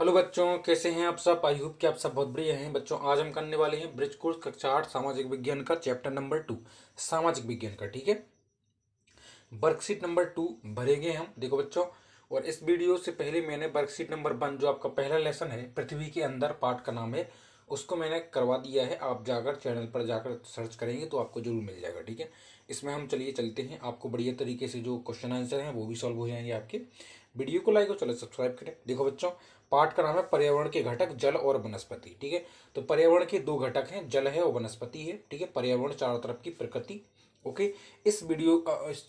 hello बच्चों कैसे हैं आप सब आई होप कि आप सब बहुत बढ़िया हैं बच्चों आज हम करने वाले हैं ब्रिज कोर्स कक्षा आठ सामाजिक विज्ञान का चैप्टर नंबर टू सामाजिक विज्ञान का ठीक है वर्कशीट नंबर टू भरेंगे हम देखो बच्चों और इस वीडियो से पहले मैंने वर्कशीट नंबर वन जो आपका पहला लेसन है पृथ्वी के अंदर पाठ का नाम है उसको मैंने करवा दिया है आप जाकर चैनल पर जाकर सर्च करेंगे तो आपको जरूर मिल जाएगा ठीक है इसमें हम चलिए चलते हैं आपको बढ़िया तरीके से जो क्वेश्चन आंसर हैं वो भी सॉल्व हो जाएंगे आपके वीडियो को लाइक और चलो सब्सक्राइब करें देखो बच्चों पाठ का नाम है पर्यावरण के घटक जल और वनस्पति ठीक है तो पर्यावरण के दो घटक हैं जल है और वनस्पति है ठीक है पर्यावरण चारों तरफ की प्रकृति ओके इस वीडियो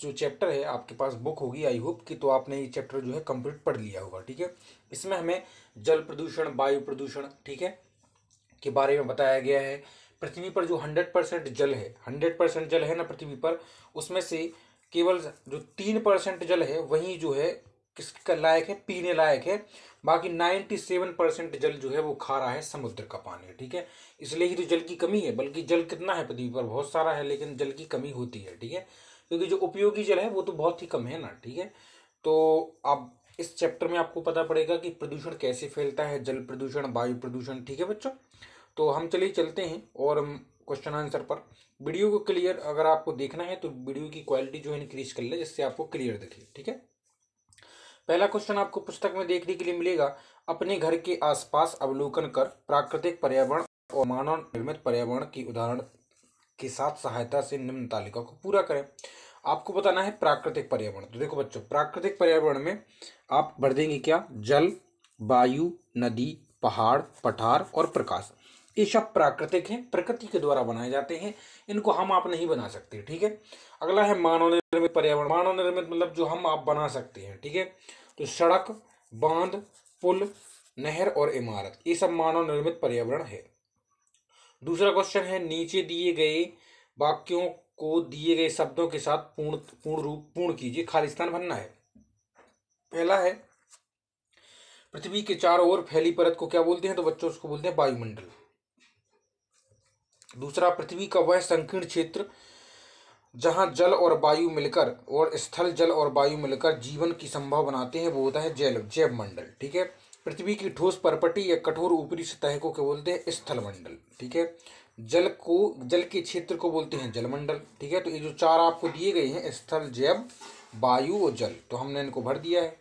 जो चैप्टर है आपके पास बुक होगी आई होप कि तो आपने ये चैप्टर जो है कंप्लीट पढ़ लिया होगा ठीक है इसमें हमें जल प्रदूषण वायु प्रदूषण ठीक है के बारे में बताया गया है पृथ्वी पर जो हंड्रेड परसेंट जल है हंड्रेड परसेंट जल है ना पृथ्वी पर उसमें से केवल जो तीन परसेंट जल है वही जो है किस लायक है पीने लायक है बाकी नाइन्टी सेवन परसेंट जल जो है वो खा रहा है समुद्र का पानी ठीक है इसलिए ही तो जल की कमी है बल्कि जल कितना है पृथ्वी पर बहुत सारा है लेकिन जल की कमी होती है ठीक है क्योंकि जो उपयोगी जल है वो तो बहुत ही कम है ना ठीक है तो अब इस चैप्टर में आपको पता पड़ेगा कि प्रदूषण कैसे फैलता है जल प्रदूषण वायु प्रदूषण ठीक है बच्चों तो हम चलिए चलते हैं और क्वेश्चन आंसर पर वीडियो को क्लियर अगर आपको देखना है तो वीडियो की क्वालिटी जो है इंक्रीज कर ले जिससे आपको क्लियर दिखे ठीक है पहला क्वेश्चन आपको पुस्तक में देखने के लिए मिलेगा अपने घर के आसपास अवलोकन कर प्राकृतिक पर्यावरण और मानव निर्मित पर्यावरण की उदाहरण के साथ सहायता से निम्न तालिका को पूरा करें आपको बताना है प्राकृतिक पर्यावरण तो देखो बच्चों प्राकृतिक पर्यावरण में आप भर देंगे क्या जल वायु नदी पहाड़ पठार और प्रकाश ये सब प्राकृतिक हैं प्रकृति के द्वारा बनाए जाते हैं इनको हम आप नहीं बना सकते ठीक है अगला है मानव निर्मित पर्यावरण मानव निर्मित मतलब जो हम आप बना सकते हैं ठीक है तो सड़क बांध पुल नहर और इमारत ये सब मानव निर्मित पर्यावरण है दूसरा क्वेश्चन है नीचे दिए गए वाक्यों को दिए गए शब्दों के साथ पूर्ण पूर्ण रूप पूर्ण कीजिए खालिस्तान बनना भरना है पहला है पृथ्वी के चारों ओर फैली परत को क्या बोलते हैं तो बच्चों उसको बोलते हैं वायुमंडल दूसरा पृथ्वी का वह संकीर्ण क्षेत्र जहाँ जल और वायु मिलकर और स्थल जल और वायु मिलकर जीवन की संभव बनाते हैं वो होता है जैल जैव मंडल ठीक है पृथ्वी की ठोस परपटी या कठोर ऊपरी सतह को क्या बोलते हैं स्थल मंडल ठीक है जल को जल के क्षेत्र को बोलते हैं जलमंडल ठीक है तो ये जो चार आपको दिए गए हैं स्थल जैव वायु और जल तो हमने इनको भर दिया है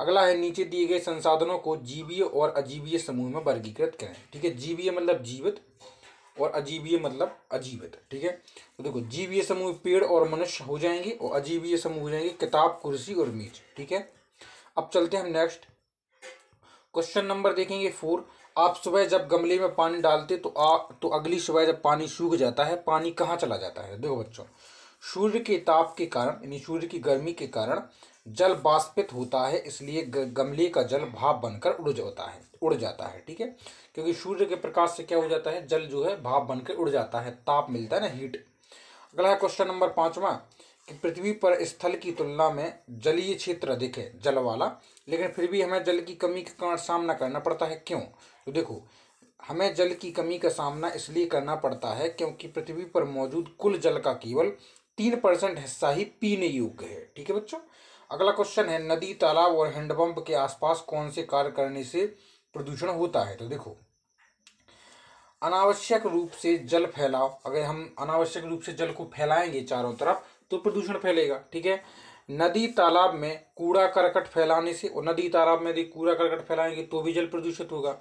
अगला है नीचे दिए गए संसाधनों को जीवीय और अजीवीय समूह में वर्गीकृत करें ठीक है जीवीय मतलब जीवित और अजीबीय मतलब अजीब है ठीक है तो देखो जीवीय समूह पेड़ और मनुष्य हो जाएंगे और अजीबीय समूह हो जाएंगे किताब कुर्सी और मेज ठीक है अब चलते हैं हम नेक्स्ट क्वेश्चन नंबर देखेंगे फोर आप सुबह जब गमले में पानी डालते तो आ तो अगली सुबह जब पानी सूख जाता है पानी कहाँ चला जाता है देखो बच्चों सूर्य के ताप के कारण यानी सूर्य की गर्मी के कारण जल बाष्पित होता है इसलिए गमले का जल भाप बनकर उड़ जाता है उड़ जाता है ठीक है क्योंकि सूर्य के प्रकाश से क्या हो जाता है जल जो है भाप बनकर उड़ जाता है ताप मिलता है ना हीट अगला है क्वेश्चन नंबर पाँचवा कि पृथ्वी पर स्थल की तुलना में जलीय क्षेत्र अधिक है जल वाला लेकिन फिर भी हमें जल की कमी के कारण सामना करना पड़ता है क्यों तो देखो हमें जल की कमी का सामना इसलिए करना पड़ता है क्योंकि पृथ्वी पर मौजूद कुल जल का केवल तीन परसेंट हिस्सा ही पीने योग्य है ठीक है बच्चों अगला क्वेश्चन है नदी तालाब और हैंडपंप के आसपास कौन से कार्य करने से प्रदूषण होता है तो देखो अनावश्यक रूप से जल फैलाओ अगर हम अनावश्यक रूप से जल को फैलाएंगे चारों तरफ तो प्रदूषण फैलेगा ठीक है नदी तालाब में कूड़ा करकट फैलाने से और नदी तालाब में यदि कूड़ा करकट फैलाएंगे तो भी जल प्रदूषित होगा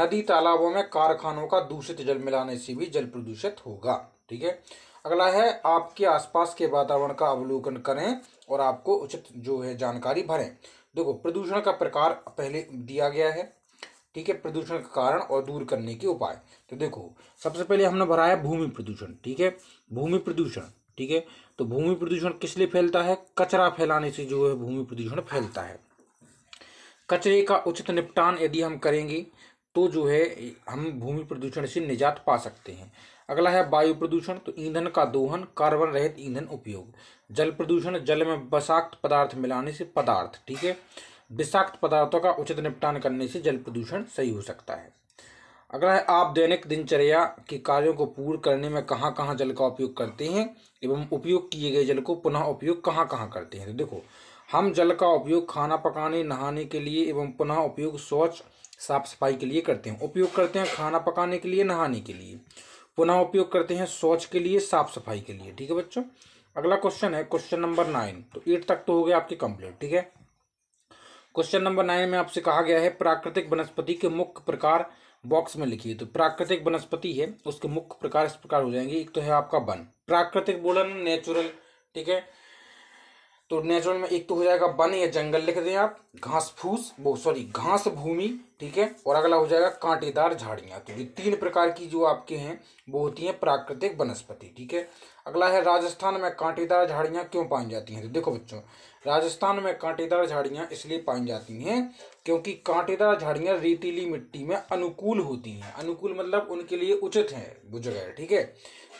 नदी तालाबों में कारखानों का दूषित जल मिलाने से भी जल प्रदूषित होगा ठीक है अगला है आपके आसपास के वातावरण का अवलोकन करें और आपको उचित जो है जानकारी भरें देखो प्रदूषण का प्रकार पहले दिया गया है ठीक है प्रदूषण का कारण और दूर करने के उपाय तो देखो सबसे पहले हमने भरा है भूमि प्रदूषण ठीक है भूमि प्रदूषण ठीक है तो भूमि प्रदूषण किस लिए फैलता है कचरा फैलाने से जो है भूमि प्रदूषण फैलता है कचरे का उचित निपटान यदि हम करेंगे तो जो है हम भूमि प्रदूषण से निजात पा सकते हैं अगला है वायु प्रदूषण तो ईंधन का दोहन कार्बन रहित ईंधन उपयोग जल प्रदूषण जल में विषाक्त पदार्थ मिलाने से पदार्थ ठीक है विषाक्त पदार्थों का उचित निपटान करने से जल प्रदूषण सही हो सकता है अगला है आप दैनिक दिनचर्या के कार्यों को पूर्ण करने में कहाँ कहाँ जल का उपयोग करते हैं एवं उपयोग किए गए जल को पुनः उपयोग कहाँ कहाँ करते हैं तो देखो हम जल का उपयोग खाना पकाने नहाने के लिए एवं पुनः उपयोग शौच साफ सफाई के लिए करते हैं उपयोग करते हैं खाना पकाने के लिए नहाने के लिए पुनः उपयोग करते हैं शौच के लिए साफ सफाई के लिए ठीक है बच्चों अगला क्वेश्चन है क्वेश्चन नंबर नाइन तो एट तक तो हो गया आपके कंप्लीट ठीक है क्वेश्चन नंबर नाइन में आपसे कहा गया है प्राकृतिक वनस्पति के मुख्य प्रकार बॉक्स में लिखिए तो प्राकृतिक वनस्पति है उसके मुख्य प्रकार इस प्रकार हो जाएंगे एक तो है आपका वन प्राकृतिक बोलन नेचुरल ठीक है तो नेचुरल में एक तो हो जाएगा वन या जंगल लिख दें आप घास फूस वो सॉरी घास भूमि ठीक है और अगला हो जाएगा कांटेदार झाड़ियाँ तो ये तीन प्रकार की जो आपके हैं वो होती हैं प्राकृतिक वनस्पति ठीक है अगला है राजस्थान में कांटेदार झाड़ियाँ क्यों पाई जाती हैं तो देखो बच्चों राजस्थान में कांटेदार झाड़ियाँ इसलिए पाई जाती हैं क्योंकि कांटेदार झाड़ियाँ रेतीली मिट्टी में अनुकूल होती हैं अनुकूल मतलब उनके लिए उचित है वो जगह ठीक है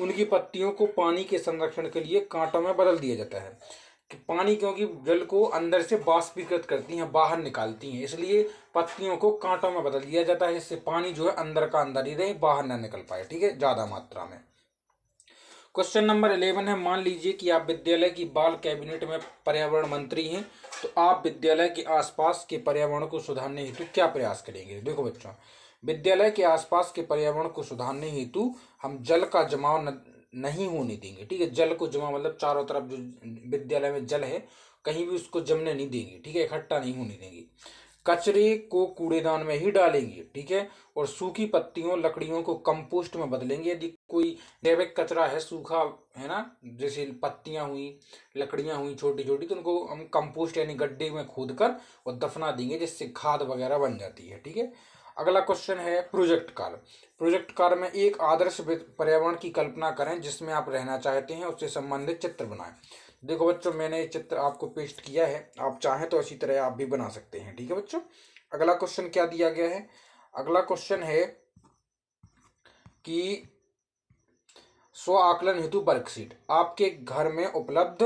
उनकी पत्तियों को पानी के संरक्षण के लिए कांटों में बदल दिया जाता है कि पानी क्योंकि जल को अंदर से बाष्पीकृत करती हैं बाहर निकालती हैं इसलिए पत्तियों को कांटों में बदल दिया जाता है इससे पानी जो है अंदर का अंदर ही रहे बाहर ना निकल पाए ठीक है ज़्यादा मात्रा में क्वेश्चन नंबर इलेवन है मान लीजिए कि आप विद्यालय की बाल कैबिनेट में पर्यावरण मंत्री हैं तो आप विद्यालय के आसपास के पर्यावरण को सुधारने हेतु क्या प्रयास करेंगे देखो बच्चों विद्यालय के आसपास के पर्यावरण को सुधारने हेतु हम जल का जमाव नहीं होने देंगे ठीक है जल को जमा मतलब चारों तरफ जो विद्यालय में जल है कहीं भी उसको जमने नहीं देंगे ठीक है इकट्ठा नहीं होने देंगे कचरे को कूड़ेदान में ही डालेंगे ठीक है और सूखी पत्तियों लकड़ियों को कंपोस्ट में बदलेंगे यदि कोई जैविक कचरा है सूखा है ना जैसे पत्तियां हुई लकड़ियां हुई छोटी छोटी तो उनको हम कंपोस्ट यानी गड्ढे में खोद कर और दफना देंगे जिससे खाद वगैरह बन जाती है ठीक है अगला क्वेश्चन है प्रोजेक्ट कार प्रोजेक्ट कार में एक आदर्श पर्यावरण की कल्पना करें जिसमें आप रहना चाहते हैं उससे संबंधित चित्र बनाएं देखो बच्चों मैंने ये चित्र आपको पेस्ट किया है आप चाहें तो इसी तरह आप भी बना सकते हैं ठीक है बच्चों अगला क्वेश्चन क्या दिया गया है अगला क्वेश्चन है कि स्व आकलन हेतु वर्कशीट आपके घर में उपलब्ध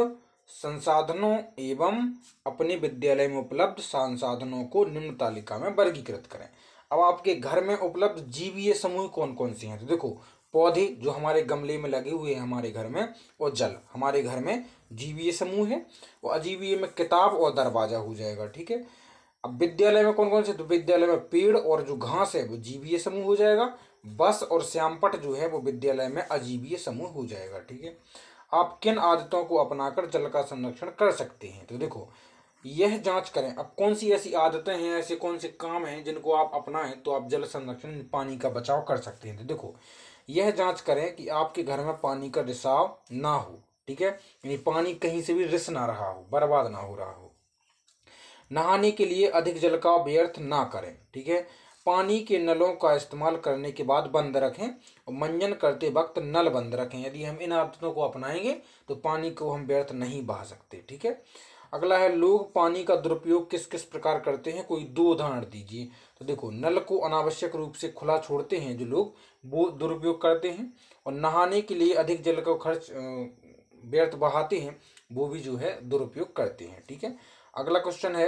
संसाधनों एवं अपने विद्यालय में उपलब्ध संसाधनों को निम्न तालिका में वर्गीकृत करें अब आपके घर में उपलब्ध जीवीय समूह कौन कौन से हैं तो देखो पौधे जो हमारे गमले में लगे हुए हैं हमारे घर में और जल हमारे घर में जीवीय समूह है और अजीवीय में किताब और दरवाजा हो जाएगा ठीक है अब विद्यालय में कौन कौन से तो विद्यालय में पेड़ और जो घास है वो जीवीय समूह हो जाएगा बस और श्यामपट जो है वो विद्यालय में अजीवीय समूह हो जाएगा ठीक है आप किन आदतों को अपनाकर जल का संरक्षण कर सकते हैं तो देखो यह जांच करें अब कौन सी ऐसी आदतें हैं ऐसे कौन से काम हैं जिनको आप अपनाएं तो आप जल संरक्षण पानी का बचाव कर सकते हैं तो देखो यह जांच करें कि आपके घर में पानी का रिसाव ना हो ठीक है यानी पानी कहीं से भी रिस ना रहा हो बर्बाद ना हो रहा हो नहाने के लिए अधिक जल का व्यर्थ ना करें ठीक है पानी के नलों का इस्तेमाल करने के बाद बंद रखें और मंजन करते वक्त नल बंद रखें यदि हम इन आदतों को अपनाएंगे तो पानी को हम व्यर्थ नहीं बहा सकते ठीक है अगला है लोग पानी का दुरुपयोग किस किस प्रकार करते हैं कोई दो उदाहरण दीजिए तो देखो नल को अनावश्यक रूप से खुला छोड़ते हैं जो लोग वो दुरुपयोग करते हैं और नहाने के लिए अधिक जल का खर्च व्यर्थ बहाते हैं वो भी जो है दुरुपयोग करते हैं ठीक है अगला क्वेश्चन है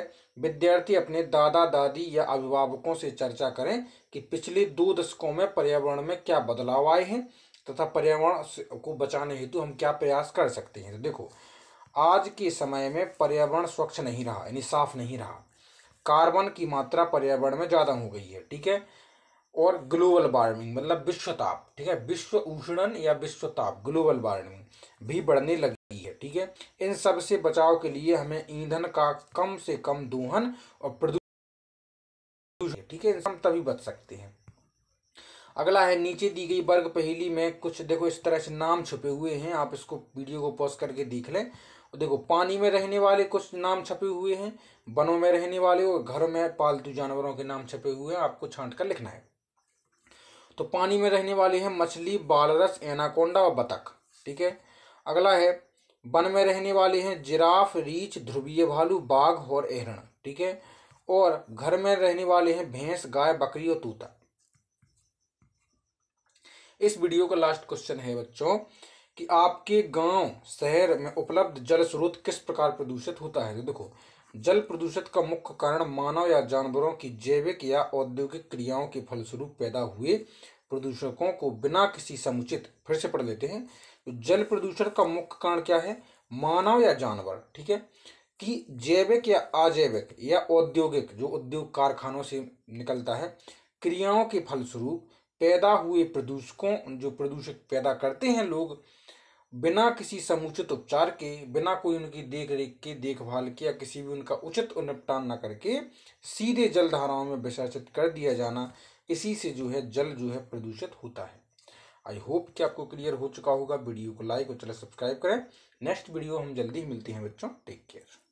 विद्यार्थी अपने दादा दादी या अभिभावकों से चर्चा करें कि पिछले दो दशकों में पर्यावरण में क्या बदलाव आए हैं तथा पर्यावरण को बचाने हेतु हम क्या प्रयास कर सकते हैं तो देखो आज के समय में पर्यावरण स्वच्छ नहीं रहा यानी साफ नहीं रहा कार्बन की मात्रा पर्यावरण में ज़्यादा हो गई है ठीक है और ग्लोबल वार्मिंग मतलब विश्व ताप ठीक है विश्व उष्णन या विश्व ताप ग्लोबल वार्मिंग भी बढ़ने लगी है ठीक है इन सब से बचाव के लिए हमें ईंधन का कम से कम दोहन और प्रदूषण ठीक है हम तभी बच सकते हैं अगला है नीचे दी गई वर्ग पहेली में कुछ देखो इस तरह से नाम छुपे हुए हैं आप इसको वीडियो को पॉज करके देख लें देखो पानी में रहने वाले कुछ नाम छपे हुए हैं वनों में रहने वाले और घर में पालतू जानवरों के नाम छपे हुए हैं आपको छांट कर लिखना है तो पानी में रहने वाले हैं मछली बालरस एनाकोंडा और बतख ठीक है अगला है वन में रहने वाले हैं जिराफ रीछ ध्रुवीय भालू बाघ और एहरण ठीक है और घर में रहने वाले हैं भैंस गाय बकरी और तूता इस वीडियो का लास्ट क्वेश्चन है बच्चों कि आपके गांव शहर में उपलब्ध जल स्रोत किस प्रकार प्रदूषित होता है तो देखो जल प्रदूषित का मुख्य कारण मानव या जानवरों की जैविक या औद्योगिक क्रियाओं के फलस्वरूप पैदा हुए प्रदूषकों को बिना किसी समुचित फिर से पढ़ लेते हैं तो जल प्रदूषण का मुख्य कारण क्या है मानव या जानवर ठीक है कि जैविक या अजैविक या औद्योगिक जो उद्योग कारखानों से निकलता है क्रियाओं के फलस्वरूप पैदा हुए प्रदूषकों जो प्रदूषक पैदा करते हैं लोग बिना किसी समुचित उपचार के बिना कोई उनकी देख रेख के देखभाल के या किसी भी उनका उचित निपटान न करके सीधे जल धाराओं में विसर्जित कर दिया जाना इसी से जो है जल जो है प्रदूषित होता है आई होप कि आपको क्लियर हो चुका होगा वीडियो को लाइक और चैनल सब्सक्राइब करें नेक्स्ट वीडियो हम जल्दी ही मिलते हैं बच्चों टेक केयर